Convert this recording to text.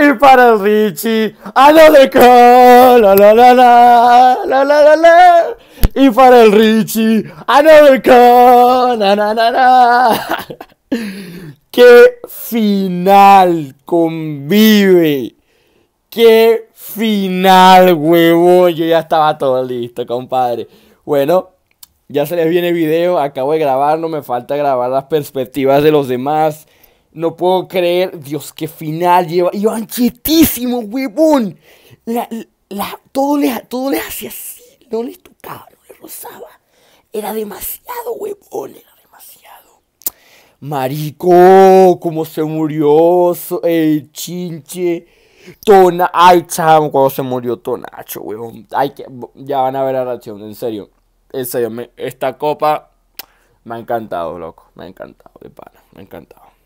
y para el Richie, a lo de la la la la, la la la y para el Richie, a lo de na na na na. ¡Qué final convive! ¡Qué final, huevo! Yo ya estaba todo listo, compadre. Bueno, ya se les viene video, acabo de grabar, no me falta grabar las perspectivas de los demás. No puedo creer, Dios, qué final lleva. Iban quietísimos, huevón. La, todo le todo les hacía así. No les tocaba, no les rozaba. Era demasiado, huevón. Era demasiado. Marico, cómo se murió el chinche. Tona, ay, chamo, cuando se murió Tonacho, huevón. que, ya van a ver la reacción, en serio. En serio, esta copa me ha encantado, loco. Me ha encantado, de pana, me ha encantado.